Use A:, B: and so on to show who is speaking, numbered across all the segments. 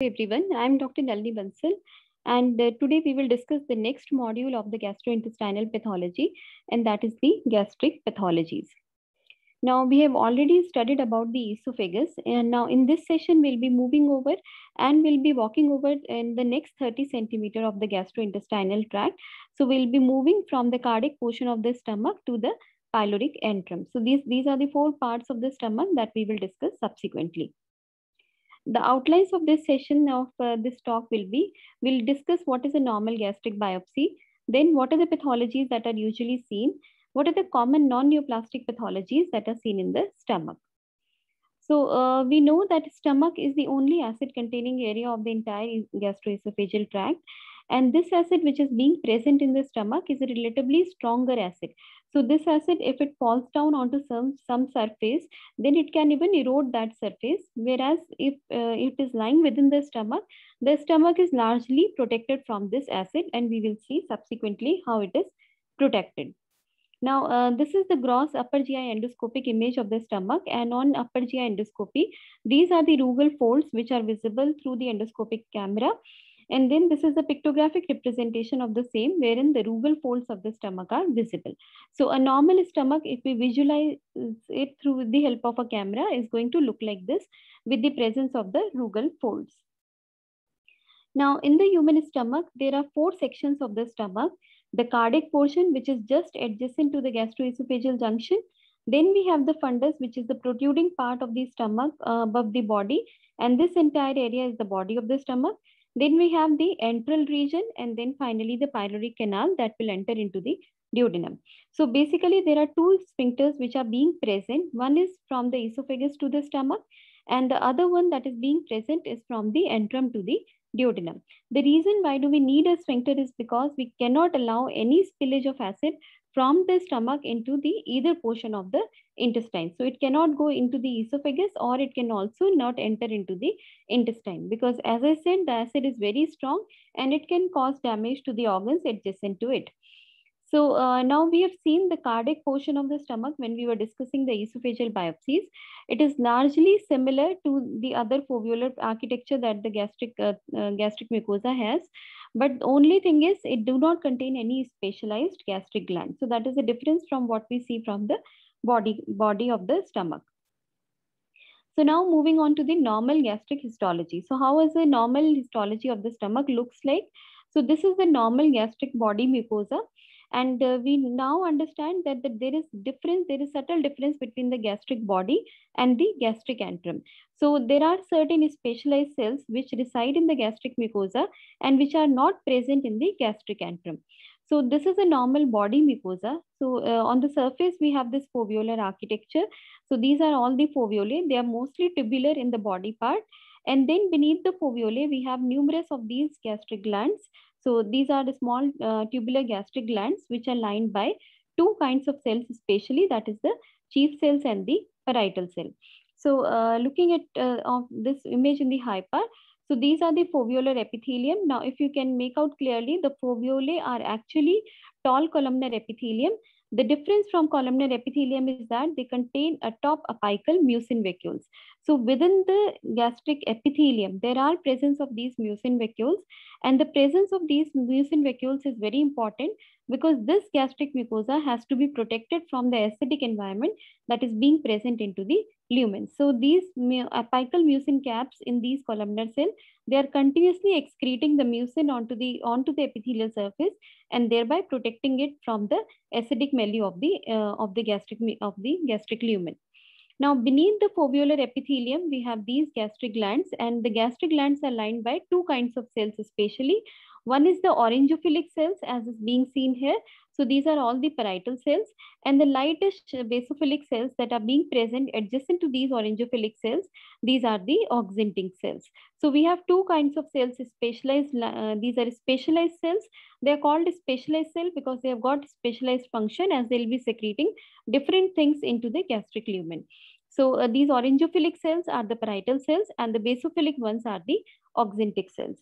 A: everyone. I'm Dr. Nalini Bansal, and uh, today we will discuss the next module of the gastrointestinal pathology, and that is the gastric pathologies. Now, we have already studied about the esophagus, and now in this session, we'll be moving over and we'll be walking over in the next 30 centimeter of the gastrointestinal tract. So, we'll be moving from the cardiac portion of the stomach to the pyloric antrum. So, these, these are the four parts of the stomach that we will discuss subsequently. The outlines of this session of uh, this talk will be, we'll discuss what is a normal gastric biopsy, then what are the pathologies that are usually seen, what are the common non-neoplastic pathologies that are seen in the stomach. So uh, we know that stomach is the only acid containing area of the entire gastroesophageal tract and this acid, which is being present in the stomach, is a relatively stronger acid. So this acid, if it falls down onto some, some surface, then it can even erode that surface. Whereas if uh, it is lying within the stomach, the stomach is largely protected from this acid and we will see subsequently how it is protected. Now, uh, this is the gross upper GI endoscopic image of the stomach and on upper GI endoscopy, these are the rugal folds which are visible through the endoscopic camera and then this is a pictographic representation of the same, wherein the rugal folds of the stomach are visible. So a normal stomach, if we visualize it through the help of a camera, is going to look like this with the presence of the rugal folds. Now, in the human stomach, there are four sections of the stomach. The cardiac portion, which is just adjacent to the gastroesophageal junction. Then we have the fundus, which is the protruding part of the stomach uh, above the body. And this entire area is the body of the stomach. Then we have the enteral region and then finally the pyloric canal that will enter into the duodenum. So basically there are two sphincters which are being present. One is from the esophagus to the stomach and the other one that is being present is from the entrum to the duodenum. The reason why do we need a sphincter is because we cannot allow any spillage of acid from the stomach into the either portion of the intestine. So it cannot go into the esophagus or it can also not enter into the intestine because as I said, the acid is very strong and it can cause damage to the organs adjacent to it. So uh, now we have seen the cardiac portion of the stomach when we were discussing the esophageal biopsies. It is largely similar to the other foveolar architecture that the gastric, uh, uh, gastric mucosa has. But the only thing is it do not contain any specialized gastric gland. So that is the difference from what we see from the body, body of the stomach. So now moving on to the normal gastric histology. So how is the normal histology of the stomach looks like? So this is the normal gastric body mucosa. And uh, we now understand that, that there is difference, there is subtle difference between the gastric body and the gastric antrum. So there are certain specialized cells which reside in the gastric mucosa and which are not present in the gastric antrum. So this is a normal body mucosa. So uh, on the surface, we have this foveolar architecture. So these are all the foveolae. They are mostly tubular in the body part. And then beneath the foveolae, we have numerous of these gastric glands. So these are the small uh, tubular gastric glands, which are lined by two kinds of cells, especially that is the chief cells and the parietal cell. So uh, looking at uh, of this image in the hyper. So these are the foveolar epithelium. Now, if you can make out clearly, the foveolae are actually tall columnar epithelium. The difference from columnar epithelium is that they contain a top apical mucin vacuoles. So within the gastric epithelium, there are presence of these mucin vacuoles and the presence of these mucin vacuoles is very important because this gastric mucosa has to be protected from the acidic environment that is being present into the lumen. So these apical mucin caps in these columnar cell, they are continuously excreting the mucin onto the, onto the epithelial surface and thereby protecting it from the acidic milieu of the, uh, of the, gastric, of the gastric lumen. Now, beneath the foveolar epithelium, we have these gastric glands, and the gastric glands are lined by two kinds of cells, especially one is the orangeophilic cells as is being seen here. So these are all the parietal cells and the lightest basophilic cells that are being present adjacent to these orangeophilic cells. These are the auxinting cells. So we have two kinds of cells specialized. Uh, these are specialized cells. They are called specialized cell because they have got specialized function as they'll be secreting different things into the gastric lumen. So uh, these orangeophilic cells are the parietal cells and the basophilic ones are the auxintic cells.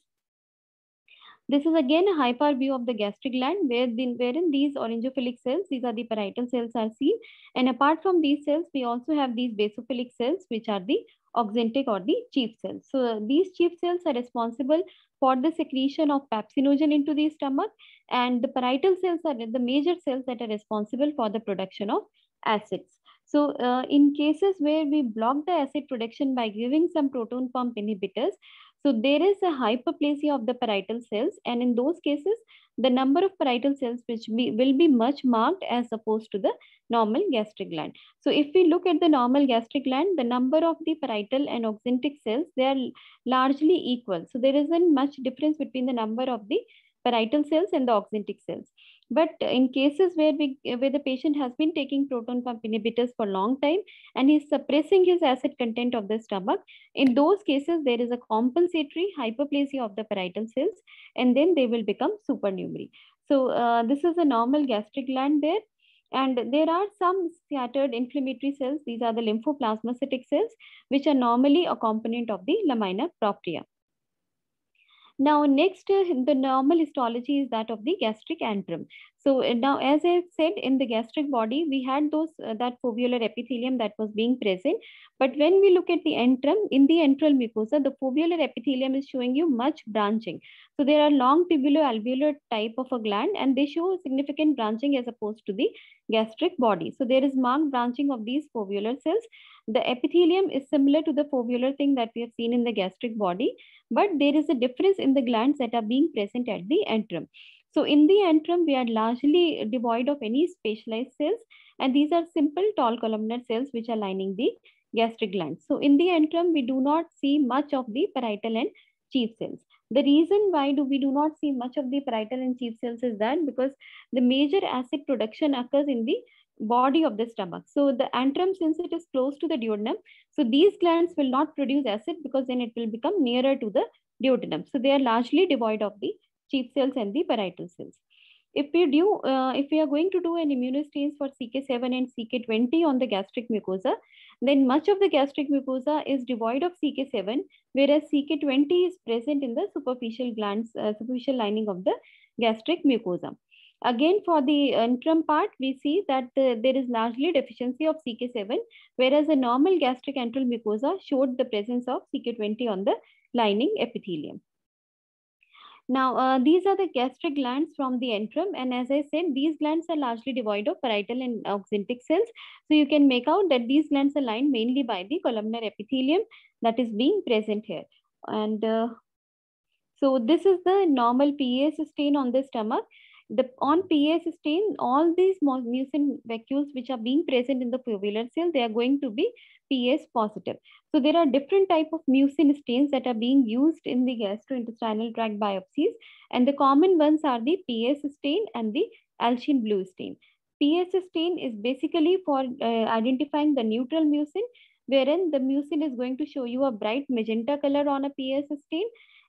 A: This is again a view of the gastric gland where the, wherein these orangeophilic cells, these are the parietal cells are seen. And apart from these cells, we also have these basophilic cells, which are the auxentic or the chief cells. So these chief cells are responsible for the secretion of pepsinogen into the stomach. And the parietal cells are the major cells that are responsible for the production of acids. So uh, in cases where we block the acid production by giving some proton pump inhibitors, so there is a hyperplasia of the parietal cells. And in those cases, the number of parietal cells which be, will be much marked as opposed to the normal gastric gland. So if we look at the normal gastric gland, the number of the parietal and oxyntic cells, they are largely equal. So there isn't much difference between the number of the parietal cells and the oxyntic cells. But in cases where we where the patient has been taking proton pump inhibitors for a long time and he's suppressing his acid content of the stomach, in those cases there is a compensatory hyperplasia of the parietal cells, and then they will become supernumerary. So uh, this is a normal gastric gland there. And there are some scattered inflammatory cells. These are the lymphoplasmacytic cells, which are normally a component of the lamina propria. Now, next, uh, the normal histology is that of the gastric antrum. So uh, now, as I said, in the gastric body, we had those uh, that foveolar epithelium that was being present. But when we look at the antrum, in the enteral mucosa, the foveolar epithelium is showing you much branching. So there are long tubulo-alveolar type of a gland, and they show significant branching as opposed to the gastric body. So there is marked branching of these foveolar cells. The epithelium is similar to the foveolar thing that we have seen in the gastric body but there is a difference in the glands that are being present at the antrum. So in the antrum, we are largely devoid of any specialized cells, and these are simple tall columnar cells which are lining the gastric glands. So in the antrum, we do not see much of the parietal and chief cells. The reason why do we do not see much of the parietal and chief cells is that because the major acid production occurs in the body of the stomach. So the antrum, since it is close to the duodenum, so these glands will not produce acid because then it will become nearer to the duodenum. So they are largely devoid of the chief cells and the parietal cells. If we do, uh, if we are going to do an immunostains for CK7 and CK20 on the gastric mucosa, then much of the gastric mucosa is devoid of CK7, whereas CK20 is present in the superficial glands, uh, superficial lining of the gastric mucosa. Again, for the interim part, we see that the, uh, there is largely deficiency of CK7, whereas the normal gastric antral mucosa showed the presence of CK20 on the lining epithelium. Now, uh, these are the gastric glands from the antrum. And as I said, these glands are largely devoid of parietal and auxintic cells. So you can make out that these glands are lined mainly by the columnar epithelium that is being present here. And uh, so this is the normal PAS stain on the stomach. The, on pa stain, all these mucin vacuoles which are being present in the foveolar cell, they are going to be PS positive. So there are different type of mucin stains that are being used in the gastrointestinal tract biopsies. And the common ones are the PS stain and the alcin blue stain. PS stain is basically for uh, identifying the neutral mucin, wherein the mucin is going to show you a bright magenta color on a PS stain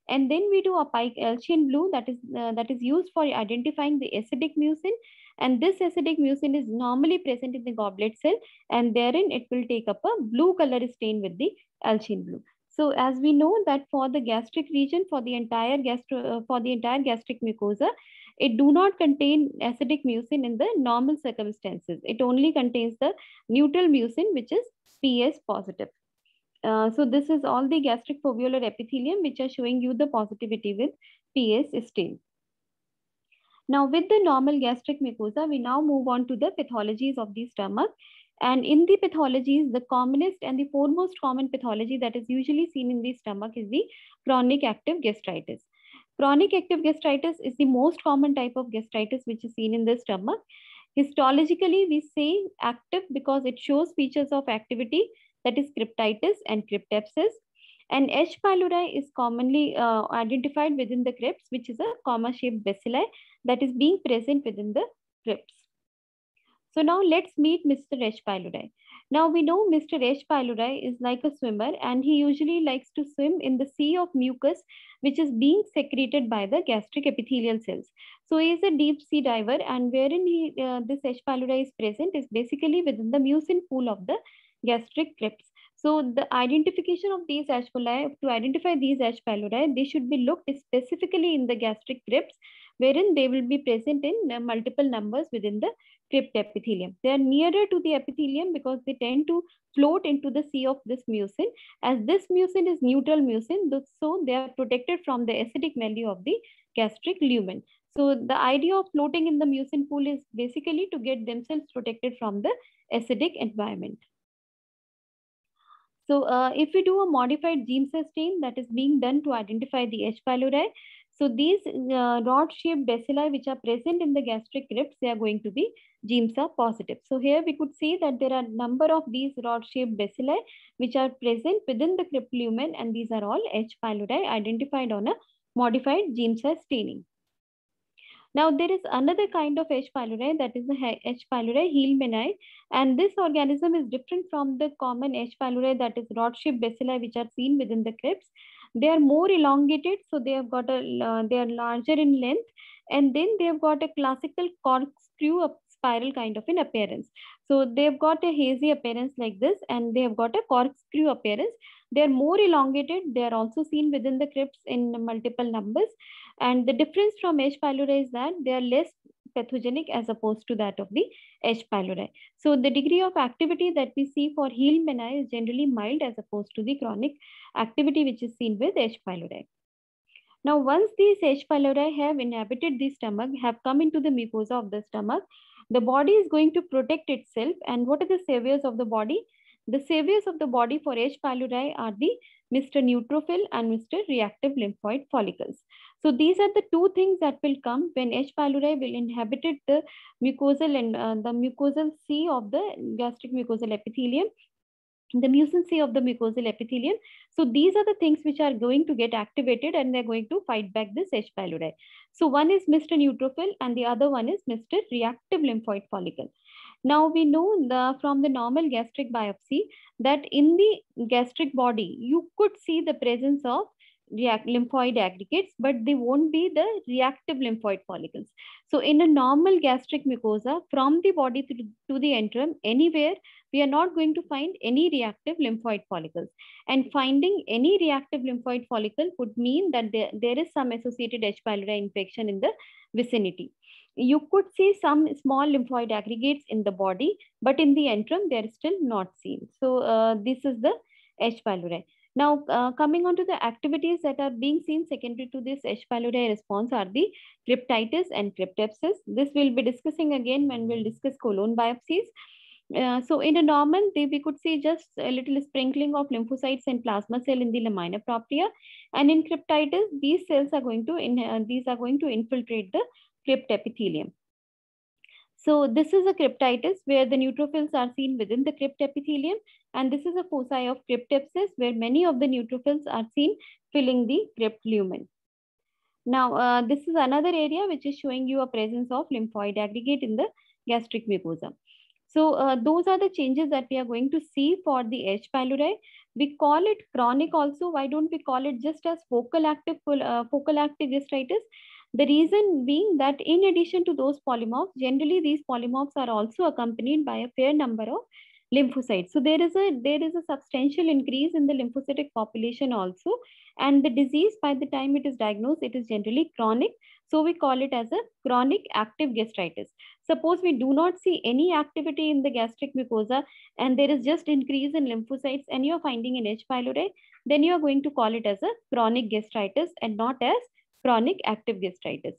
A: and then we do a Pike-Elchin blue that is, uh, that is used for identifying the acidic mucin. And this acidic mucin is normally present in the goblet cell and therein it will take up a blue color stain with the alchin blue. So as we know that for the gastric region, for the entire gastro, uh, for the entire gastric mucosa, it do not contain acidic mucin in the normal circumstances. It only contains the neutral mucin, which is PS positive. Uh, so this is all the gastric foveolar epithelium which are showing you the positivity with PS stain. Now with the normal gastric mucosa, we now move on to the pathologies of the stomach. And in the pathologies, the commonest and the foremost common pathology that is usually seen in the stomach is the chronic active gastritis. Chronic active gastritis is the most common type of gastritis which is seen in the stomach. Histologically, we say active because it shows features of activity that is cryptitis and cryptepsis. And H. pylori is commonly uh, identified within the crypts, which is a comma-shaped bacilli that is being present within the crypts. So now let's meet Mr. H. pylori. Now we know Mr. H. pylori is like a swimmer and he usually likes to swim in the sea of mucus, which is being secreted by the gastric epithelial cells. So he is a deep sea diver and wherein he, uh, this H. pylori is present is basically within the mucin pool of the gastric crypts. So the identification of these H. pylori, to identify these H. pylori, they should be looked specifically in the gastric crypts, wherein they will be present in uh, multiple numbers within the crypt epithelium. They are nearer to the epithelium because they tend to float into the sea of this mucin. As this mucin is neutral mucin, so they are protected from the acidic value of the gastric lumen. So the idea of floating in the mucin pool is basically to get themselves protected from the acidic environment. So uh, if we do a modified gene stain that is being done to identify the H. pylori, so these uh, rod-shaped bacilli which are present in the gastric crypts, they are going to be are positive. So here we could see that there are number of these rod-shaped bacilli which are present within the lumen, and these are all H. pylori identified on a modified GMSA staining. Now there is another kind of H. pylori that is the H. pylori helminthiae and this organism is different from the common H. pylori that is rod-shaped bacilli which are seen within the crypts. They are more elongated so they have got a uh, they are larger in length and then they have got a classical corkscrew up spiral kind of an appearance. So they've got a hazy appearance like this and they have got a corkscrew appearance they're more elongated. They're also seen within the crypts in multiple numbers. And the difference from H. pylori is that they are less pathogenic as opposed to that of the H. pylori. So the degree of activity that we see for heel menae is generally mild as opposed to the chronic activity which is seen with H. pylori. Now, once these H. pylori have inhabited the stomach, have come into the mucosa of the stomach, the body is going to protect itself. And what are the saviors of the body? The saviors of the body for H. pylori are the Mr. Neutrophil and Mr. Reactive lymphoid follicles. So these are the two things that will come when H. pylori will inhabited the mucosal and uh, the mucosal C of the gastric mucosal epithelium the mucin C of the mucosal epithelium. So these are the things which are going to get activated and they're going to fight back this H. pylori. So one is Mr. Neutrophil and the other one is Mr. Reactive lymphoid follicle. Now we know the, from the normal gastric biopsy that in the gastric body, you could see the presence of react lymphoid aggregates, but they won't be the reactive lymphoid follicles. So in a normal gastric mucosa, from the body to, to the antrum, anywhere, we are not going to find any reactive lymphoid follicles. And finding any reactive lymphoid follicle would mean that there, there is some associated H. pylori infection in the vicinity you could see some small lymphoid aggregates in the body, but in the antrum, they're still not seen. So uh, this is the H. pylori. Now, uh, coming on to the activities that are being seen secondary to this H. pylori response are the cryptitis and cryptepsis. This we'll be discussing again when we'll discuss colon biopsies. Uh, so in a normal, they, we could see just a little sprinkling of lymphocytes and plasma cell in the lamina propria. And in cryptitis, these cells are going to in, uh, these are going to infiltrate the crypt epithelium. So this is a cryptitis where the neutrophils are seen within the crypt epithelium and this is a foci of cryptepsis where many of the neutrophils are seen filling the crypt lumen. Now uh, this is another area which is showing you a presence of lymphoid aggregate in the gastric mucosa. So uh, those are the changes that we are going to see for the H. pylori. We call it chronic also. Why don't we call it just as focal active, uh, focal active gastritis? The reason being that in addition to those polymorphs, generally these polymorphs are also accompanied by a fair number of lymphocytes. So there is a there is a substantial increase in the lymphocytic population also. And the disease, by the time it is diagnosed, it is generally chronic. So we call it as a chronic active gastritis. Suppose we do not see any activity in the gastric mucosa and there is just increase in lymphocytes and you're finding an H. pylori, then you are going to call it as a chronic gastritis and not as chronic active gastritis.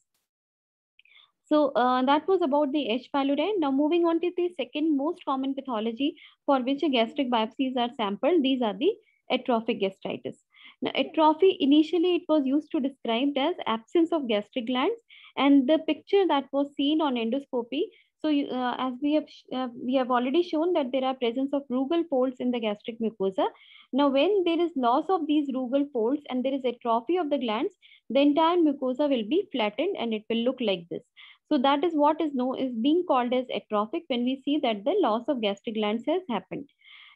A: So uh, that was about the H. pylori. Now moving on to the second most common pathology for which gastric biopsies are sampled. These are the atrophic gastritis. Now atrophy, initially it was used to describe as absence of gastric glands and the picture that was seen on endoscopy. So uh, as we have, uh, we have already shown that there are presence of rugal folds in the gastric mucosa. Now when there is loss of these rugal folds and there is atrophy of the glands, the entire mucosa will be flattened and it will look like this. So that is what is known is being called as atrophic when we see that the loss of gastric glands has happened.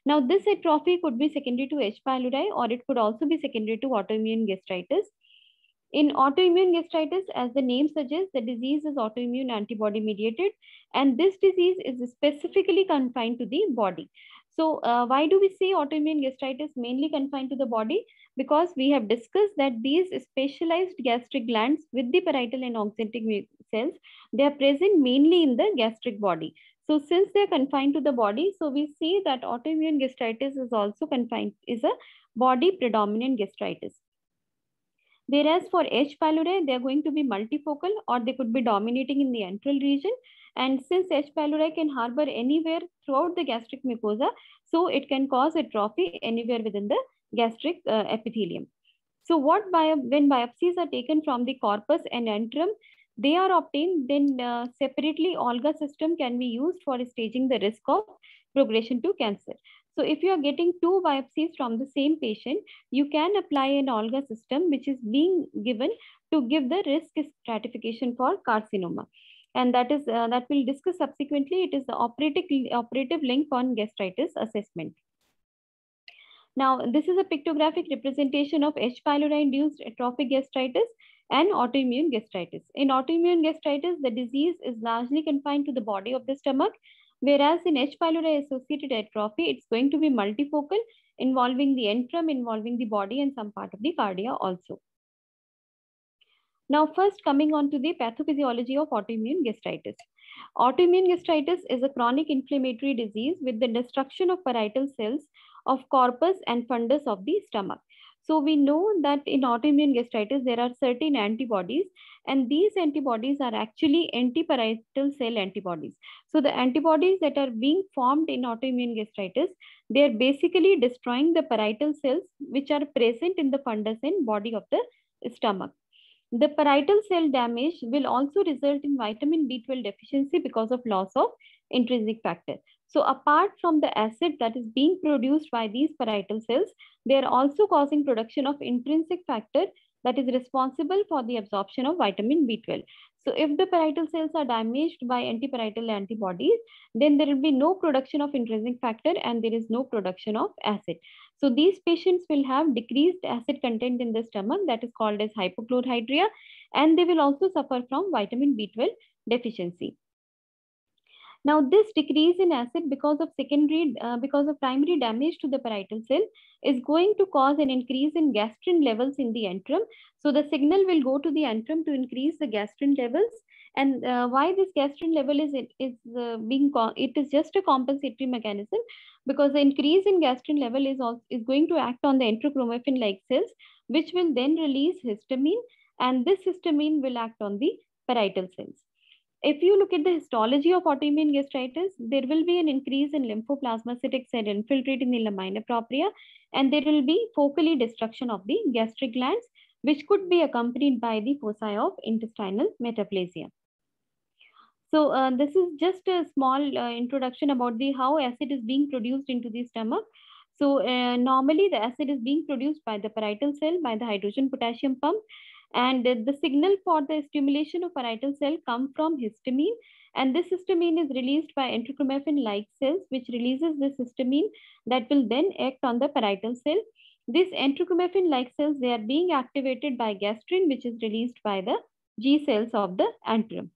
A: Now this atrophy could be secondary to H. pylori or it could also be secondary to autoimmune gastritis. In autoimmune gastritis, as the name suggests, the disease is autoimmune antibody mediated and this disease is specifically confined to the body. So uh, why do we see autoimmune gastritis mainly confined to the body? Because we have discussed that these specialized gastric glands with the parietal and oxyntic cells, they are present mainly in the gastric body. So since they are confined to the body, so we see that autoimmune gastritis is also confined, is a body predominant gastritis. Whereas for H. pylori, they are going to be multifocal or they could be dominating in the antral region and since H. pylori can harbor anywhere throughout the gastric mucosa, so it can cause atrophy anywhere within the gastric uh, epithelium. So what bio when biopsies are taken from the corpus and antrum, they are obtained, then uh, separately Olga system can be used for staging the risk of progression to cancer. So if you are getting two biopsies from the same patient, you can apply an Olga system which is being given to give the risk stratification for carcinoma and that is uh, that we'll discuss subsequently. It is the operative, operative link on gastritis assessment. Now, this is a pictographic representation of H. pylori-induced atrophic gastritis and autoimmune gastritis. In autoimmune gastritis, the disease is largely confined to the body of the stomach, whereas in H. pylori-associated atrophy, it's going to be multifocal, involving the entrum, involving the body and some part of the cardia also. Now, first coming on to the pathophysiology of autoimmune gastritis. Autoimmune gastritis is a chronic inflammatory disease with the destruction of parietal cells of corpus and fundus of the stomach. So we know that in autoimmune gastritis, there are certain antibodies and these antibodies are actually antiparietal cell antibodies. So the antibodies that are being formed in autoimmune gastritis, they are basically destroying the parietal cells which are present in the fundus and body of the stomach. The parietal cell damage will also result in vitamin B12 deficiency because of loss of intrinsic factor. So apart from the acid that is being produced by these parietal cells, they are also causing production of intrinsic factor that is responsible for the absorption of vitamin B12. So if the parietal cells are damaged by antiparietal antibodies, then there will be no production of intrinsic factor and there is no production of acid. So these patients will have decreased acid content in the stomach that is called as hypochlorhydria and they will also suffer from vitamin B12 deficiency. Now, this decrease in acid because of secondary, uh, because of primary damage to the parietal cell is going to cause an increase in gastrin levels in the antrum. So the signal will go to the antrum to increase the gastrin levels. And uh, why this gastrin level is, it is uh, being, it is just a compensatory mechanism because the increase in gastrin level is, also, is going to act on the enterochromaffin-like cells, which will then release histamine. And this histamine will act on the parietal cells if you look at the histology of autoimmune gastritis, there will be an increase in lymphoplasmacytic cell infiltrating the lamina propria, and there will be focally destruction of the gastric glands, which could be accompanied by the foci of intestinal metaplasia. So uh, this is just a small uh, introduction about the how acid is being produced into the stomach. So uh, normally the acid is being produced by the parietal cell by the hydrogen potassium pump and the signal for the stimulation of parietal cell come from histamine. And this histamine is released by enterochromaffin-like cells, which releases this histamine that will then act on the parietal cell. These enterochromaffin-like cells, they are being activated by gastrin, which is released by the G cells of the antrum.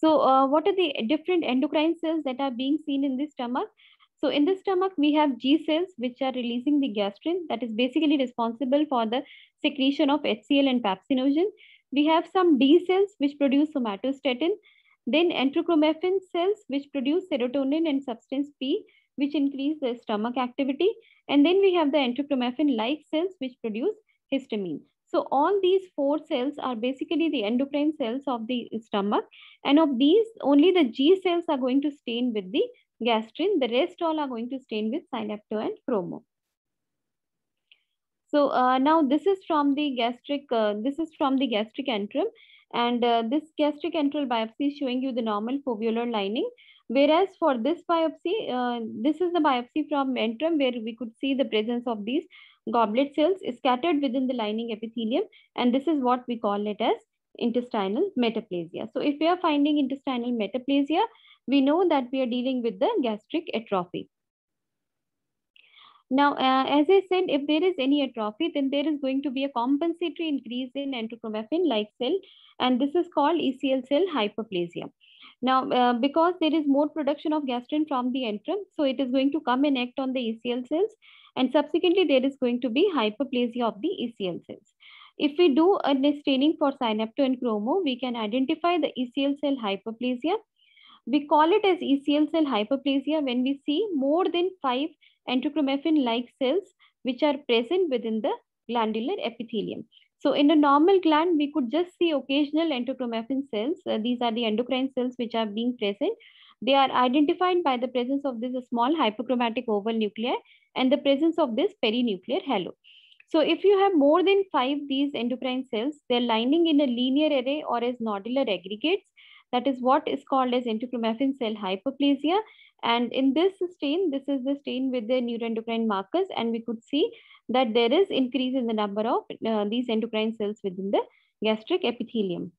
A: So uh, what are the different endocrine cells that are being seen in this stomach? So in the stomach, we have G cells, which are releasing the gastrin that is basically responsible for the secretion of HCl and papsinogen. We have some D cells, which produce somatostatin. Then enterochromaffin cells, which produce serotonin and substance P, which increase the stomach activity. And then we have the enterochromaffin-like cells, which produce histamine. So all these four cells are basically the endocrine cells of the stomach. And of these, only the G cells are going to stain with the gastrin. The rest all are going to stain with synapto and chromo. So uh, now this is from the gastric, uh, this is from the gastric antrum. And uh, this gastric antral biopsy is showing you the normal foveolar lining. Whereas for this biopsy, uh, this is the biopsy from antrum where we could see the presence of these goblet cells scattered within the lining epithelium. And this is what we call it as intestinal metaplasia. So if we are finding intestinal metaplasia, we know that we are dealing with the gastric atrophy. Now, uh, as I said, if there is any atrophy, then there is going to be a compensatory increase in enterochromaffin-like cell, and this is called ECL cell hyperplasia. Now, uh, because there is more production of gastrin from the antrum, so it is going to come and act on the ECL cells, and subsequently there is going to be hyperplasia of the ECL cells. If we do a staining for synapto and chromo, we can identify the ECL cell hyperplasia, we call it as ECL cell hyperplasia when we see more than five enterochromaffin-like cells which are present within the glandular epithelium. So in a normal gland, we could just see occasional enterochromaffin cells. Uh, these are the endocrine cells which are being present. They are identified by the presence of this small hyperchromatic oval nuclei and the presence of this perinuclear halo. So if you have more than five these endocrine cells, they're lining in a linear array or as nodular aggregates that is what is called as entochromaffin cell hyperplasia. And in this stain, this is the stain with the neuroendocrine markers. And we could see that there is increase in the number of uh, these endocrine cells within the gastric epithelium.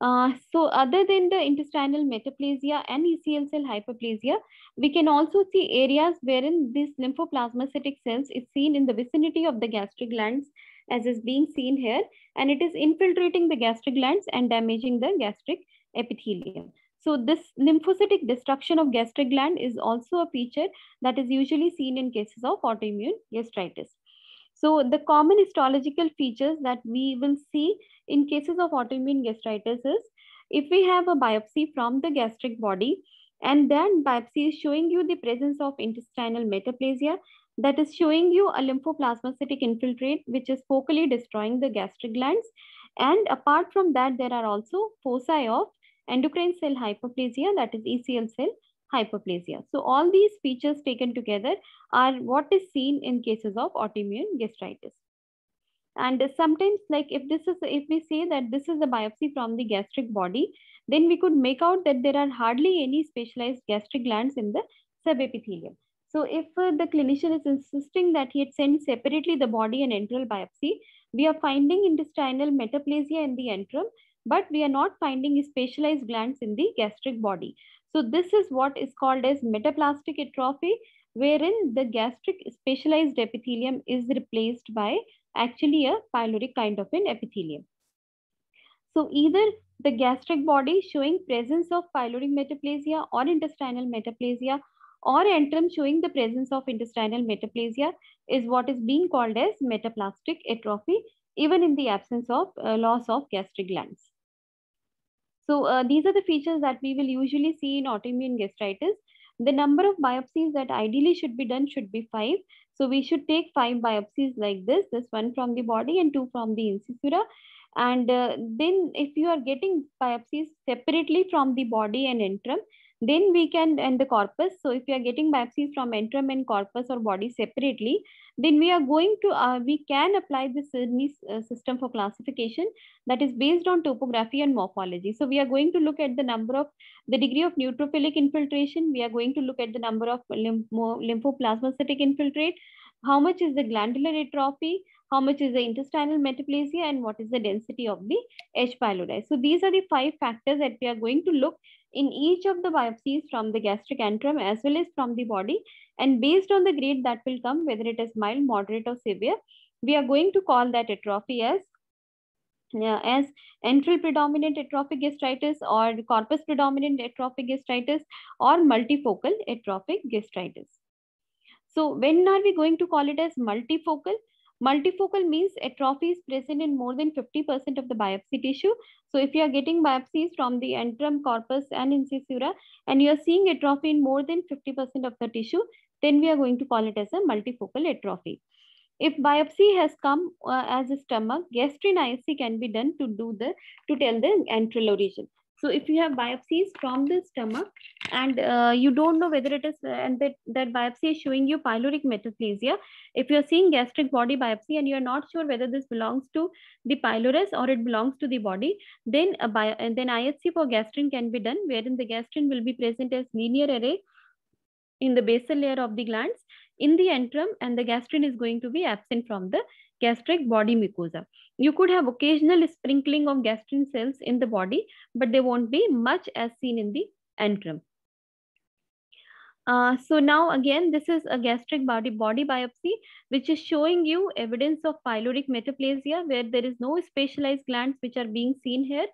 A: Uh, so other than the intestinal metaplasia and ECL cell hyperplasia, we can also see areas wherein this lymphoplasmacytic cells is seen in the vicinity of the gastric glands as is being seen here, and it is infiltrating the gastric glands and damaging the gastric epithelium. So this lymphocytic destruction of gastric gland is also a feature that is usually seen in cases of autoimmune gastritis. So the common histological features that we will see in cases of autoimmune gastritis is if we have a biopsy from the gastric body and then biopsy is showing you the presence of intestinal metaplasia that is showing you a lymphoplasmacytic infiltrate, which is focally destroying the gastric glands. And apart from that, there are also foci of endocrine cell hyperplasia, that is ECL cell hyperplasia. So all these features taken together are what is seen in cases of autoimmune gastritis. And sometimes like if this is, if we say that this is a biopsy from the gastric body, then we could make out that there are hardly any specialized gastric glands in the subepithelium. So if uh, the clinician is insisting that he had sent separately the body and enteral biopsy, we are finding intestinal metaplasia in the antrum, but we are not finding specialized glands in the gastric body. So this is what is called as metaplastic atrophy, wherein the gastric specialized epithelium is replaced by actually a pyloric kind of an epithelium. So either the gastric body showing presence of pyloric metaplasia or intestinal metaplasia or antrum showing the presence of intestinal metaplasia is what is being called as metaplastic atrophy, even in the absence of uh, loss of gastric glands. So uh, these are the features that we will usually see in autoimmune gastritis. The number of biopsies that ideally should be done should be five. So we should take five biopsies like this, this one from the body and two from the incisura. And uh, then if you are getting biopsies separately from the body and antrum, then we can end the corpus. So if we are getting biopsies from ventrum and corpus or body separately, then we are going to, uh, we can apply the uh, Sydney uh, system for classification that is based on topography and morphology. So we are going to look at the number of, the degree of neutrophilic infiltration. We are going to look at the number of lymphoplasmacytic infiltrate, how much is the glandular atrophy, how much is the intestinal metaplasia, and what is the density of the H. pylori. So these are the five factors that we are going to look in each of the biopsies from the gastric antrum as well as from the body. And based on the grade that will come, whether it is mild, moderate or severe, we are going to call that atrophy as uh, as enteral predominant atrophic gastritis or corpus predominant atrophic gastritis or multifocal atrophic gastritis. So when are we going to call it as multifocal? Multifocal means atrophy is present in more than 50% of the biopsy tissue. So if you are getting biopsies from the antrum, corpus and incisura and you are seeing atrophy in more than 50% of the tissue, then we are going to call it as a multifocal atrophy. If biopsy has come uh, as a stomach, gastriniasis can be done to do the to tell the antral origin. So if you have biopsies from the stomach and uh, you don't know whether it is, uh, and that, that biopsy is showing you pyloric metaplasia, if you're seeing gastric body biopsy and you're not sure whether this belongs to the pylorus or it belongs to the body, then a bio, and uh, then IHC for gastrin can be done, wherein the gastrin will be present as linear array in the basal layer of the glands in the antrum and the gastrin is going to be absent from the gastric body mucosa. You could have occasional sprinkling of gastrin cells in the body, but they won't be much as seen in the antrum. Uh, so now again, this is a gastric body, body biopsy, which is showing you evidence of pyloric metaplasia where there is no specialized glands which are being seen here.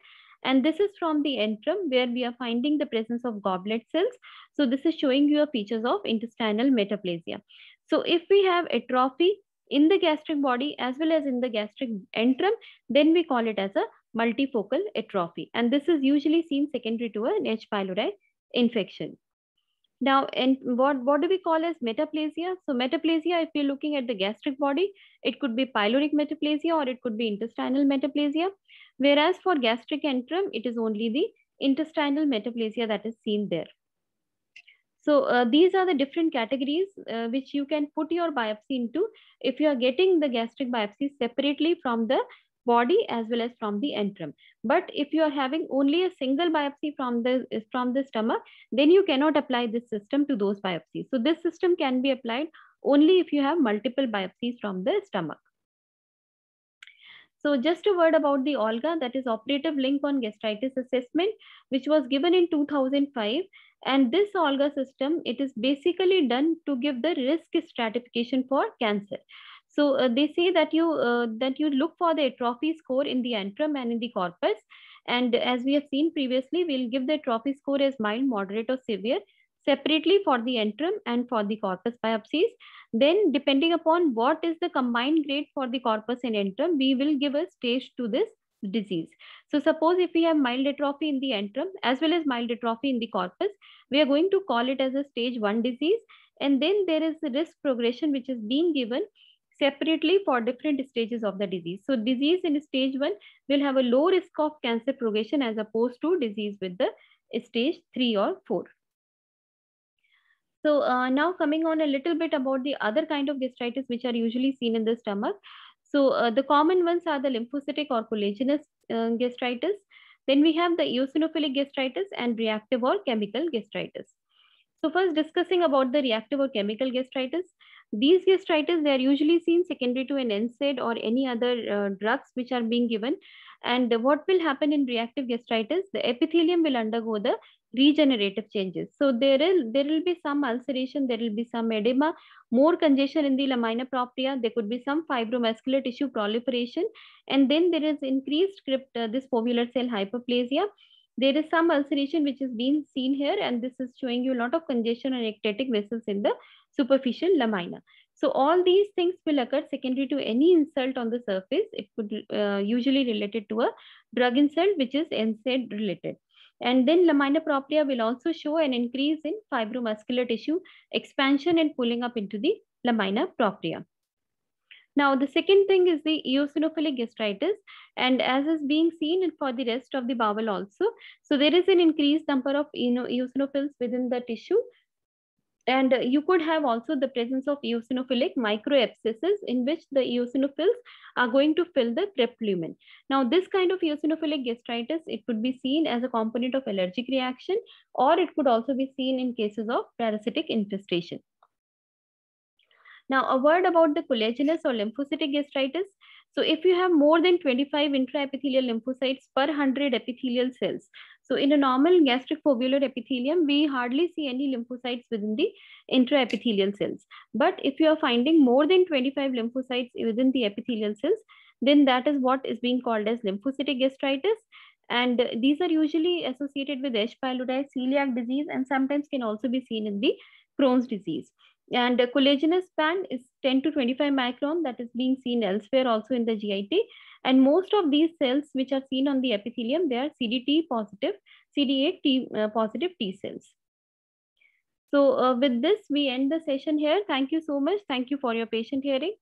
A: And this is from the antrum where we are finding the presence of goblet cells. So this is showing you features of intestinal metaplasia. So if we have atrophy in the gastric body as well as in the gastric entrum, then we call it as a multifocal atrophy. And this is usually seen secondary to an H. pylori infection. Now, and what, what do we call as metaplasia? So metaplasia, if you're looking at the gastric body, it could be pyloric metaplasia or it could be intestinal metaplasia. Whereas for gastric entrum, it is only the intestinal metaplasia that is seen there. So uh, these are the different categories uh, which you can put your biopsy into if you are getting the gastric biopsy separately from the body as well as from the entrum. But if you are having only a single biopsy from the, from the stomach, then you cannot apply this system to those biopsies. So this system can be applied only if you have multiple biopsies from the stomach. So just a word about the OLGA, that is operative link on gastritis assessment, which was given in 2005 and this Olga system, it is basically done to give the risk stratification for cancer. So uh, they say that you uh, that you look for the atrophy score in the antrum and in the corpus. And as we have seen previously, we'll give the atrophy score as mild, moderate, or severe separately for the antrum and for the corpus biopsies. Then depending upon what is the combined grade for the corpus and antrum, we will give a stage to this disease. So suppose if we have mild atrophy in the antrum as well as mild atrophy in the corpus, we are going to call it as a stage one disease. And then there is the risk progression which is being given separately for different stages of the disease. So disease in stage one will have a low risk of cancer progression as opposed to disease with the stage three or four. So uh, now coming on a little bit about the other kind of gastritis which are usually seen in the stomach. So uh, the common ones are the lymphocytic or collagenous uh, gastritis. Then we have the eosinophilic gastritis and reactive or chemical gastritis. So first discussing about the reactive or chemical gastritis. These gastritis, they are usually seen secondary to an NSAID or any other uh, drugs which are being given. And what will happen in reactive gastritis? The epithelium will undergo the regenerative changes. So there is there will be some ulceration, there will be some edema, more congestion in the lamina propria. There could be some fibromuscular tissue proliferation, and then there is increased crypt, uh, this foveolar cell hyperplasia. There is some ulceration which is being seen here, and this is showing you a lot of congestion and ectatic vessels in the superficial lamina. So all these things will occur secondary to any insult on the surface. It could uh, usually related to a drug insult, which is NSAID related. And then lamina propria will also show an increase in fibromuscular tissue expansion and pulling up into the lamina propria. Now, the second thing is the eosinophilic gastritis, and as is being seen for the rest of the bowel also. So there is an increased number of eosinophils within the tissue and you could have also the presence of eosinophilic microabscesses in which the eosinophils are going to fill the treplumen. Now, this kind of eosinophilic gastritis, it could be seen as a component of allergic reaction, or it could also be seen in cases of parasitic infestation. Now, a word about the collagenous or lymphocytic gastritis. So if you have more than 25 intraepithelial lymphocytes per 100 epithelial cells, so in a normal gastric foveolar epithelium, we hardly see any lymphocytes within the intraepithelial cells. But if you are finding more than 25 lymphocytes within the epithelial cells, then that is what is being called as lymphocytic gastritis. And these are usually associated with H. pylori, celiac disease, and sometimes can also be seen in the Crohn's disease. And the collagenous band is 10 to 25 micron that is being seen elsewhere also in the GIT. And most of these cells which are seen on the epithelium, they are CDT positive, CD8 T, uh, positive T cells. So uh, with this, we end the session here. Thank you so much. Thank you for your patient hearing.